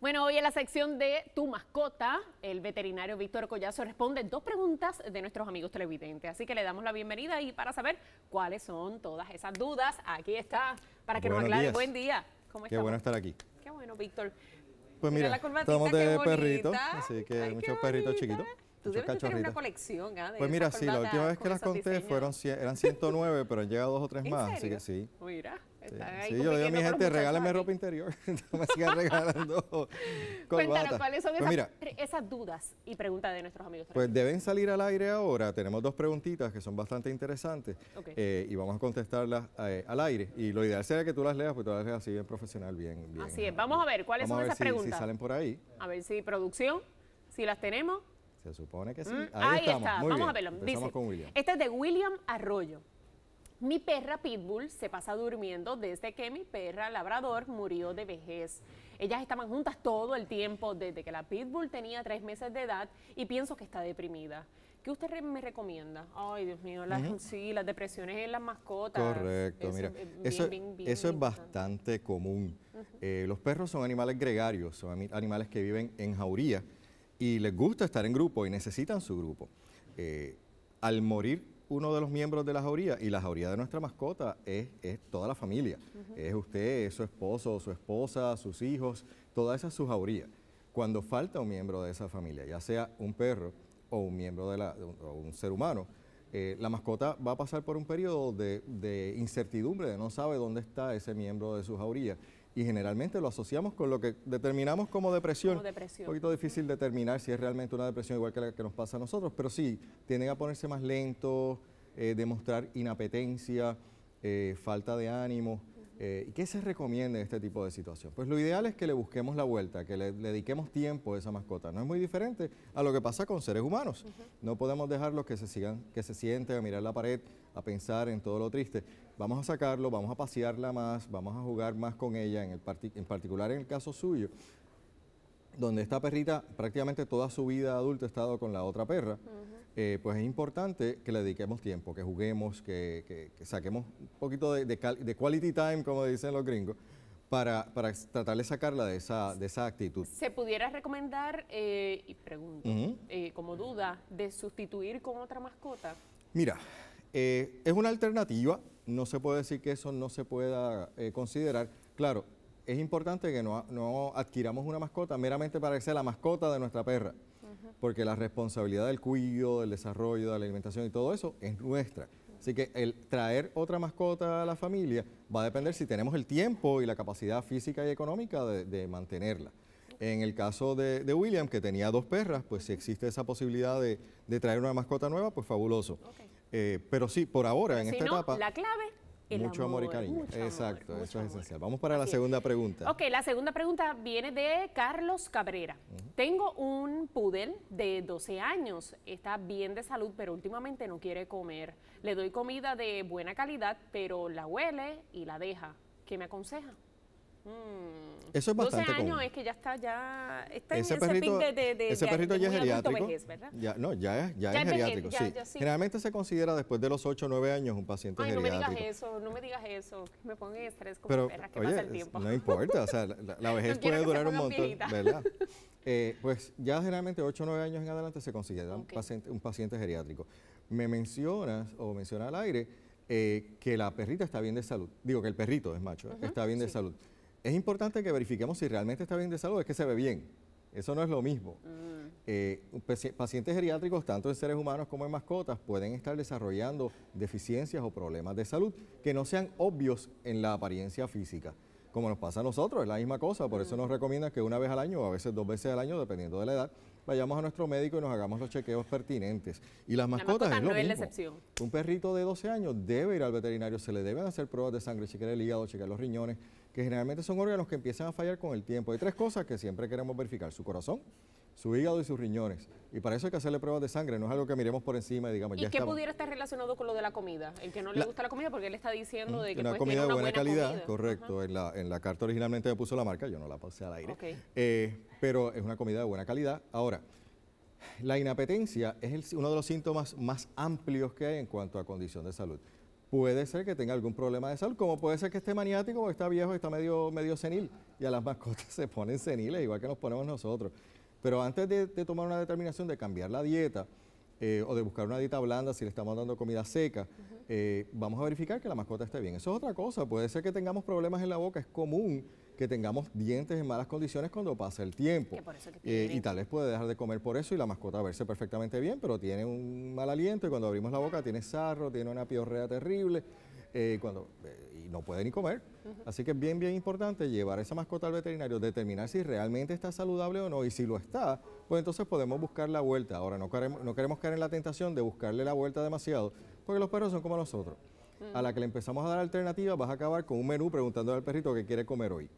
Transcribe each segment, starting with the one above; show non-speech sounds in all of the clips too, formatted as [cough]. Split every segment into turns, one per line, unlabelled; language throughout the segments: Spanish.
Bueno, hoy en la sección de Tu mascota, el veterinario Víctor Collazo responde dos preguntas de nuestros amigos televidentes. Así que le damos la bienvenida y para saber cuáles son todas esas dudas, aquí está, para que nos aclare. Buen día. ¿Cómo Qué bueno estar aquí. Qué bueno, Víctor.
Pues mira, estamos de perrito, así que muchos perritos chiquitos.
Tú debes una colección, ¿eh?
Pues mira, sí, la última vez que las conté fueron, eran 109, pero han llegado dos o tres más, así que sí.
Mira. Eh, sí, yo le digo a mi gente, regálame
ropa interior. [laughs] me sigan regalando [laughs] Cuéntanos, ¿cuáles son pues
esas, dudas y preguntas de nuestros amigos?
Pues deben salir al aire ahora. Tenemos dos preguntitas que son bastante interesantes eh, y vamos a contestarlas eh, al aire. Y lo ideal sería que tú las leas, pues tú las leas así bien profesional, bien. bien así
es. Vamos a ver cuáles son esas preguntas? esas si, preguntas. Si salen por ahí. A ver si producción, si las tenemos.
Se supone que sí. Mm, ahí, estamos. Está. Muy vamos bien. a verlo. Empezamos con William.
Este es de William Arroyo. Mi perra Pitbull se pasa durmiendo desde que mi perra Labrador murió de vejez. Ellas estaban juntas todo el tiempo desde que la Pitbull tenía tres meses de edad y pienso que está deprimida. ¿Qué usted me recomienda? Ay, Dios mío, las, sí, las depresiones en las mascotas. Correcto, mira, eso, es
bastante común. Eh, los perros son animales gregarios, son animales que viven en jauría y les gusta estar en grupo y necesitan su grupo. Eh, al morir uno de los miembros de la jauría y la jauría de nuestra mascota es, toda la familia. Es usted, es su esposo, su esposa, sus hijos, toda esa es su jauría. Cuando falta un miembro de esa familia, ya sea un perro o un miembro de la, un ser humano, eh, la mascota va a pasar por un periodo de, de incertidumbre, de no sabe dónde está ese miembro de su jauría y generalmente lo asociamos con lo que determinamos como depresión. Un poquito difícil determinar si es realmente una depresión igual que la que nos pasa a nosotros, pero sí, tienden a ponerse más lentos, eh, demostrar inapetencia, eh, falta de ánimo. Eh, ¿Y qué se recomienda en este tipo de situación? Pues lo ideal es que le busquemos la vuelta, que le, dediquemos tiempo a esa mascota. No es muy diferente a lo que pasa con seres humanos. No podemos dejarlos que se sigan, que se sienten a mirar la pared, a pensar en todo lo triste. Vamos a sacarlo, vamos a pasearla más, vamos a jugar más con ella, en, el en particular en el caso suyo, donde esta perrita prácticamente toda su vida adulta ha estado con la otra perra. Eh, pues es importante que le dediquemos tiempo, que juguemos, que, que, saquemos un poquito de, de, de, quality time, como dicen los gringos, para, para tratar de sacarla de esa, de esa actitud. ¿Se
pudiera recomendar, eh, y pregunto, eh, como duda, de sustituir con otra mascota?
Mira, eh, es una alternativa, no se puede decir que eso no se pueda eh, considerar. Claro, es importante que no, adquiramos una mascota meramente para que sea la mascota de nuestra perra, porque la responsabilidad del cuidado, del desarrollo, de la alimentación y todo eso es nuestra. Así que el traer otra mascota a la familia va a depender si tenemos el tiempo y la capacidad física y económica de, mantenerla. En el caso de, William, que tenía dos perras, pues si existe esa posibilidad de, traer una mascota nueva, pues fabuloso. Eh, pero sí, por ahora, en este esta etapa... La
clave el mucho amor, y cariño.
Exacto, eso es esencial. Vamos para la segunda pregunta. Ok,
la segunda pregunta viene de Carlos Cabrera. Tengo un pudel de 12 años. Está bien de salud, pero últimamente no quiere comer. Le doy comida de buena calidad, pero la huele y la deja. ¿Qué me aconseja?
Mm. Eso es bastante 12 años es
que ya está, ya está ese en ese perrito, de, de, Ese perrito ya es geriátrico. ya,
no, ya es, ya, es geriátrico, sí. Generalmente se considera después de los 8 o 9 años un paciente geriátrico. no me digas
eso, no me digas eso. Me en estrés como Pero, que pasa el tiempo. No importa,
o sea, la, [laughs] vejez puede durar un montón, ¿verdad? [laughs] Eh, pues ya generalmente 8 o 9 años en adelante se considera un, paciente, geriátrico. Me mencionas o menciona al aire eh, que la perrita está bien de salud. Digo que el perrito es macho, está bien de salud es importante que verifiquemos si realmente está bien de salud, es que se ve bien. Eso no es lo mismo. Mm. Eh, pacientes geriátricos, tanto en seres humanos como en mascotas, pueden estar desarrollando deficiencias o problemas de salud que no sean obvios en la apariencia física. Como nos pasa a nosotros, es la misma cosa, por eso nos mm. recomienda que una vez al año o a veces dos veces al año, dependiendo de la edad, vayamos a nuestro médico y nos hagamos los chequeos pertinentes. Y las mascotas es lo mismo. excepción. Un perrito de 12 años debe ir al veterinario, se le deben hacer pruebas de sangre, chequear el hígado, chequear los riñones, que generalmente son órganos que empiezan a fallar con el tiempo. Hay tres cosas que siempre queremos verificar, su corazón, su hígado y sus riñones. Y para eso hay que hacerle pruebas de sangre, no es algo que miremos por encima y digamos... ¿Y ya qué pudiera
estar relacionado con lo de la comida? El que no le gusta la comida porque él está diciendo de que... Una comida una de buena, calidad,
correcto. En la, carta originalmente me puso la marca, yo no la pasé al aire. Eh, pero es una comida de buena calidad. Ahora, la inapetencia es uno de los síntomas más amplios que hay en cuanto a condición de salud. Puede ser que tenga algún problema de salud, como puede ser que esté maniático, o está viejo, está medio, medio senil, y a las mascotas [laughs] se ponen seniles, igual que nos ponemos nosotros. Pero antes de, tomar una determinación de cambiar la dieta, eh, o de buscar una dieta blanda si le estamos dando comida seca, eh, vamos a verificar que la mascota esté bien. Eso es otra cosa, puede ser que tengamos problemas en la boca, es común que tengamos dientes en malas condiciones cuando pasa el tiempo. Eh, y tal vez puede dejar de comer por eso y la mascota verse perfectamente bien, pero tiene un mal aliento y cuando abrimos la boca tiene sarro, tiene una piorrea terrible. Eh, cuando, eh, y no puede ni comer. Así que es bien, bien importante llevar esa mascota al veterinario, determinar si realmente está saludable o no, y si lo está, pues entonces podemos buscar la vuelta. Ahora, no queremos, no queremos caer en la tentación de buscarle la vuelta demasiado, porque los perros son como nosotros. A mm. la que le empezamos a dar alternativas, vas a acabar con un menú preguntándole al perrito qué quiere comer hoy.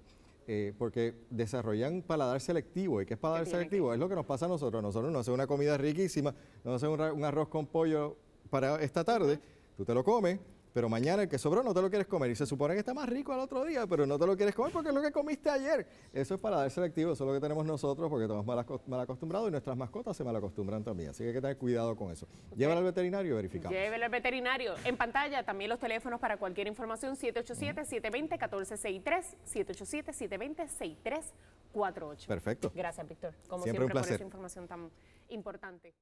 Eh, porque desarrollan paladar selectivo. ¿Y qué es paladar selectivo? Es lo que nos pasa a nosotros. nosotros nos hacemos una comida riquísima, nos hacemos un, arroz con pollo para esta tarde, tú te lo comes, pero mañana el que sobró no te lo quieres comer y se supone que está más rico al otro día, pero no te lo quieres comer porque es lo que comiste ayer. Eso es para dar selectivo, eso es lo que tenemos nosotros porque estamos mal, acostumbrados y nuestras mascotas se mal acostumbran también, así que hay que tener cuidado con eso. Llévalo al veterinario y verificamos. Llévalo
al veterinario. En pantalla también los teléfonos para cualquier información 787-720-1463, 787-720-6348. Perfecto. Gracias, Víctor. Como siempre, siempre por esa información tan importante.